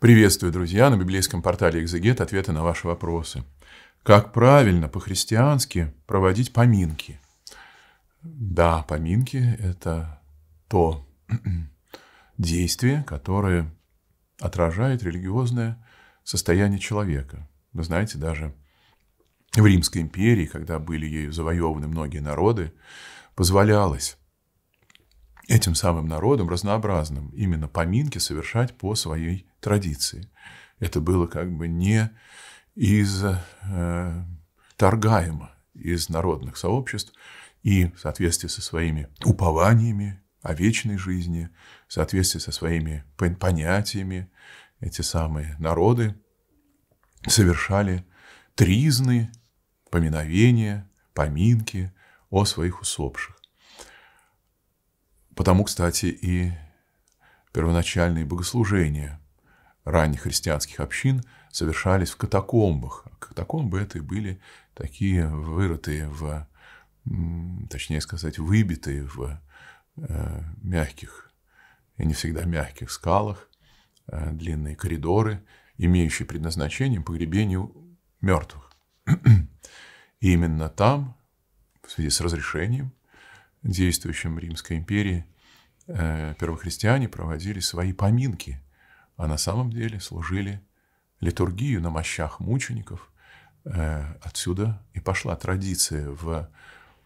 Приветствую, друзья, на библейском портале «Экзегет» ответы на ваши вопросы. Как правильно по-христиански проводить поминки? Да, поминки – это то действие, которое отражает религиозное состояние человека. Вы знаете, даже в Римской империи, когда были ею завоеваны многие народы, позволялось этим самым народам разнообразным именно поминки совершать по своей традиции. Это было как бы не из э, торгаемо из народных сообществ и в соответствии со своими упованиями о вечной жизни, в соответствии со своими понятиями, эти самые народы совершали тризны, поминовения, поминки о своих усопших. Потому, кстати, и первоначальные богослужения ранних христианских общин совершались в катакомбах. А катакомбы это и были такие вырытые в, точнее сказать, выбитые в э, мягких и не всегда мягких скалах, э, длинные коридоры, имеющие предназначение погребению мертвых. И именно там, в связи с разрешением, действующем Римской империи э, первохристиане проводили свои поминки, а на самом деле служили литургию на мощах мучеников. Э, отсюда и пошла традиция в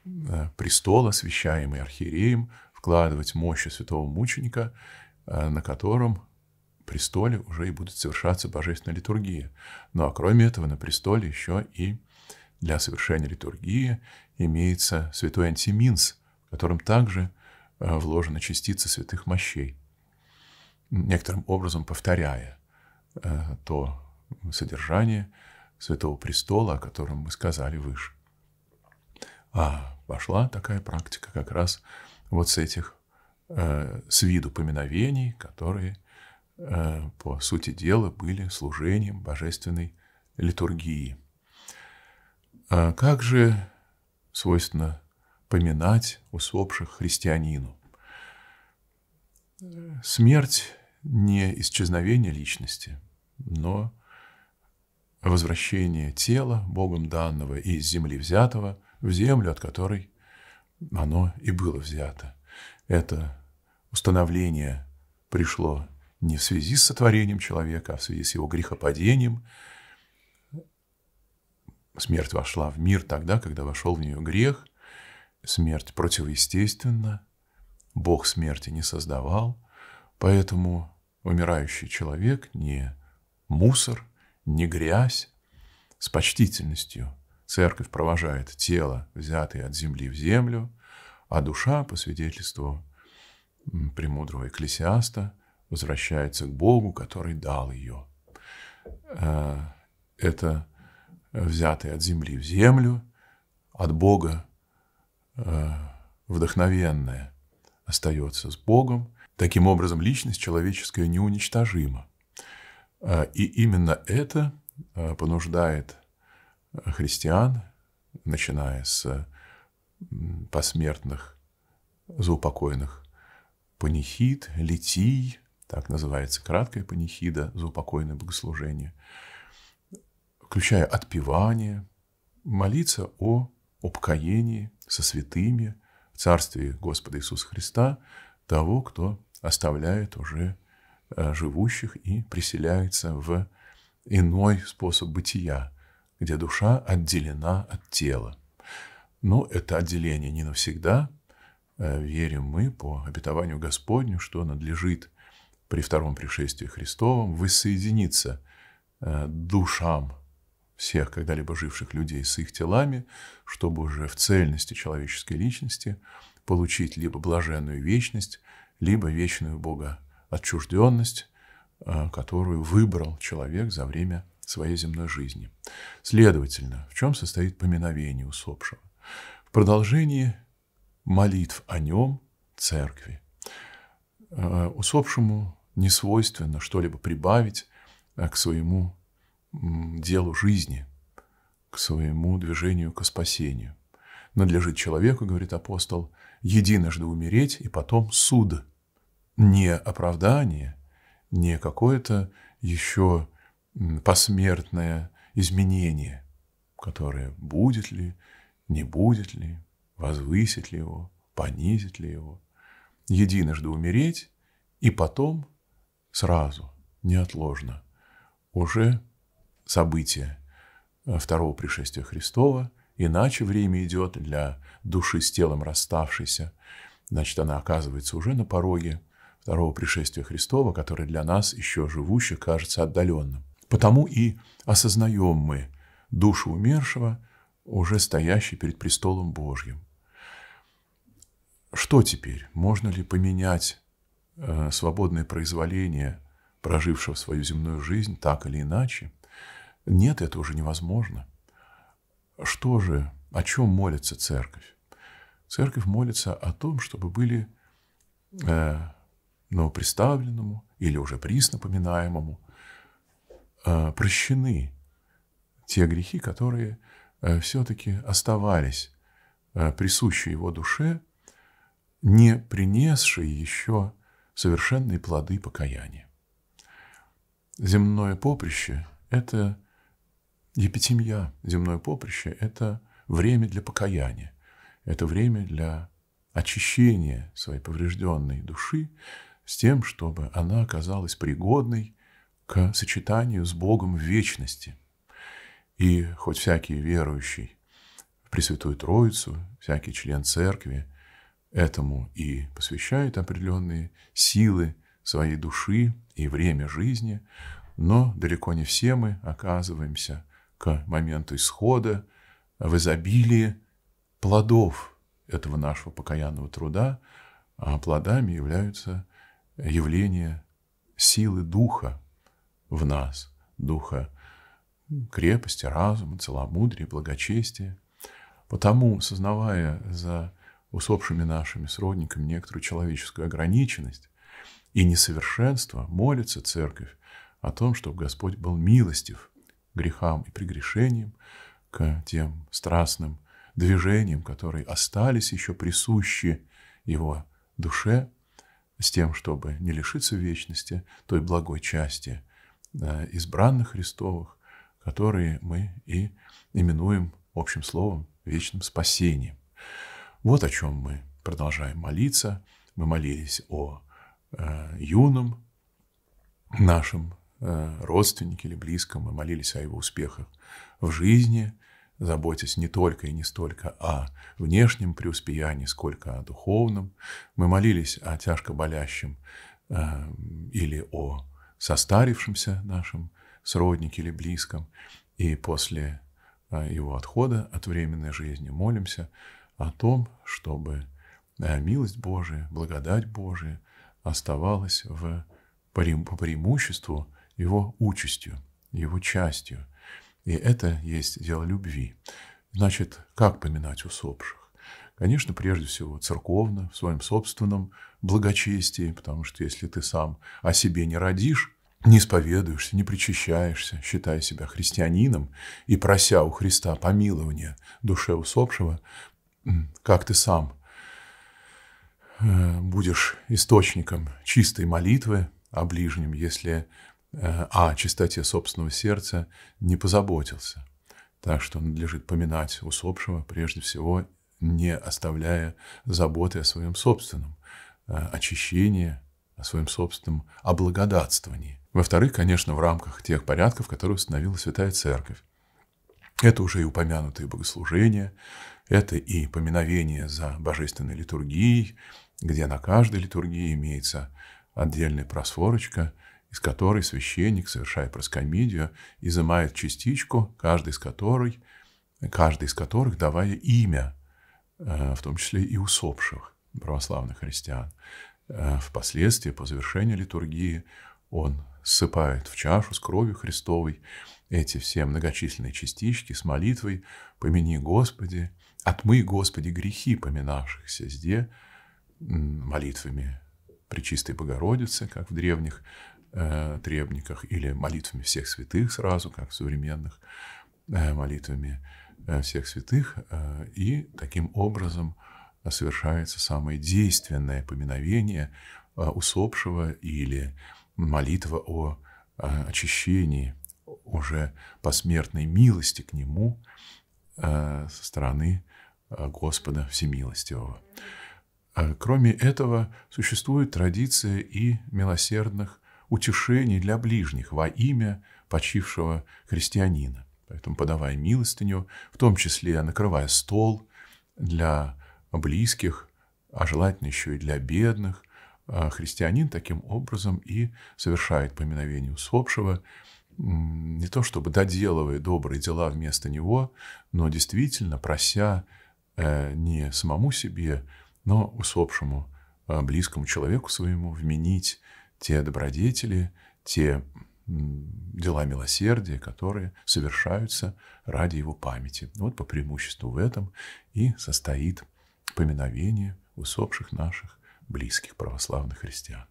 э, престол, освящаемый архиереем, вкладывать мощи святого мученика, на котором престоле уже и будет совершаться божественная литургия. Ну а кроме этого на престоле еще и для совершения литургии имеется святой антиминс – котором также э, вложены частицы святых мощей, некоторым образом повторяя э, то содержание Святого Престола, о котором мы сказали выше. А пошла такая практика как раз вот с этих э, с виду поминовений, которые по сути дела были служением божественной литургии. А как же свойственно поминать усопших христианину. Смерть не исчезновение личности, но возвращение тела, Богом данного и из земли взятого, в землю, от которой оно и было взято. Это установление пришло не в связи с сотворением человека, а в связи с его грехопадением. Смерть вошла в мир тогда, когда вошел в нее грех, смерть противоестественна, Бог смерти не создавал, поэтому умирающий человек не мусор, не грязь. С почтительностью церковь провожает тело, взятое от земли в землю, а душа, по свидетельству премудрого экклесиаста, возвращается к Богу, который дал ее. Э, это э, взятое от земли в землю, от Бога Э, вдохновенное остается с Богом. Таким образом, личность человеческая неуничтожима. Э, и именно это э, понуждает христиан, начиная с посмертных заупокойных панихид, литий, так называется краткая панихида, заупокойное богослужение, включая отпевание, молиться о обкаянии со святыми в Царстве Господа Иисуса Христа того, кто оставляет уже э, живущих и приселяется в иной способ бытия, где душа отделена от тела. Но это отделение не навсегда. Э, верим мы по обетованию Господню, что надлежит при втором пришествии Христовом воссоединиться э, душам всех когда-либо живших людей с их телами, чтобы уже в цельности человеческой личности получить либо блаженную вечность, либо вечную Бога отчужденность, а, которую выбрал человек за время своей земной жизни. Следовательно, в чем состоит поминовение усопшего? В продолжении молитв о нем церкви. А, усопшему не свойственно что-либо прибавить а, к своему делу жизни, к своему движению к спасению. Надлежит человеку, говорит апостол, единожды умереть и потом суд. Не оправдание, не какое-то еще посмертное изменение, которое будет ли, не будет ли, возвысит ли его, понизит ли его. Единожды умереть и потом сразу, неотложно, уже события э, второго пришествия Христова, иначе время идет для души с телом расставшейся. Значит, она оказывается уже на пороге второго пришествия Христова, которое для нас, еще живущих, кажется отдаленным. Потому и осознаем мы душу умершего, уже стоящей перед престолом Божьим. Что теперь? Можно ли поменять э, свободное произволение прожившего свою земную жизнь так или иначе? Нет, это уже невозможно. Что же, о чем молится церковь? Церковь молится о том, чтобы были э, новоприставленному или уже приснопоминаемому э, прощены те грехи, которые э, все-таки оставались э, присущи его душе, не принесшие еще совершенные плоды покаяния. Земное поприще – это Епитемья, земное поприще – это время для покаяния, это время для очищения своей поврежденной души с тем, чтобы она оказалась пригодной к сочетанию с Богом в вечности. И хоть всякий верующий в Пресвятую Троицу, всякий член церкви этому и посвящает определенные силы своей души и время жизни, но далеко не все мы оказываемся – к моменту исхода, в изобилии плодов этого нашего покаянного труда, а плодами являются явления силы Духа в нас, Духа крепости, разума, целомудрия, благочестия. Потому, сознавая за усопшими нашими сродниками некоторую человеческую ограниченность и несовершенство, молится Церковь о том, чтобы Господь был милостив – грехам и прегрешениям, к тем страстным движениям, которые остались еще присущи его душе, с тем, чтобы не лишиться вечности той благой части э, избранных Христовых, которые мы и именуем общим словом вечным спасением. Вот о чем мы продолжаем молиться. Мы молились о э, юном нашем Э, родственники или близко, мы молились о его успехах в жизни, заботясь не только и не столько о внешнем преуспеянии, сколько о духовном. Мы молились о тяжко болящем э, или о состарившемся нашем сроднике или близком. И после э, его отхода от временной жизни молимся о том, чтобы милость Божия, благодать Божия оставалась в, по преимуществу его участью, его частью. И это есть дело любви. Значит, как поминать усопших? Конечно, прежде всего, церковно, в своем собственном благочестии, потому что если ты сам о себе не родишь, не исповедуешься, не причащаешься, считая себя христианином и прося у Христа помилования душе усопшего, как ты сам э, будешь источником чистой молитвы о ближнем, если Э, а о чистоте собственного сердца не позаботился. Так что надлежит поминать усопшего, прежде всего, не оставляя заботы о своем собственном э, очищении, о своем собственном облагодатствовании. Во-вторых, конечно, в рамках тех порядков, которые установила Святая Церковь. Это уже и упомянутые богослужения, это и поминовение за божественной литургией, где на каждой литургии имеется отдельная просворочка – из которой священник, совершая проскомидию, изымает частичку, каждый из которой, каждый из которых давая имя, э, в том числе и усопших православных христиан. Э, впоследствии, по завершению литургии, он сыпает в чашу с кровью Христовой эти все многочисленные частички с молитвой «Помяни Господи, отмы, Господи, грехи поминавшихся сде» молитвами при чистой Богородице, как в древних Э, требниках или молитвами всех святых сразу, как современных э, молитвами э, всех святых. И таким образом совершается самое действенное поминовение усопшего или молитва о очищении, уже посмертной милости к нему со стороны Господа Всемилостивого. Кроме этого, существует традиция и милосердных утешений для ближних во имя почившего христианина. Поэтому подавая милостыню, в том числе накрывая стол для близких, а желательно еще и для бедных, а христианин таким образом и совершает поминовение усопшего, не то чтобы доделывая добрые дела вместо него, но действительно прося э, не самому себе, но усопшему э, близкому человеку своему вменить те добродетели, те дела милосердия, которые совершаются ради его памяти. Вот по преимуществу в этом и состоит поминовение усопших наших близких православных христиан.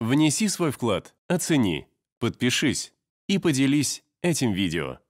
Внеси свой вклад, оцени, подпишись и поделись этим видео.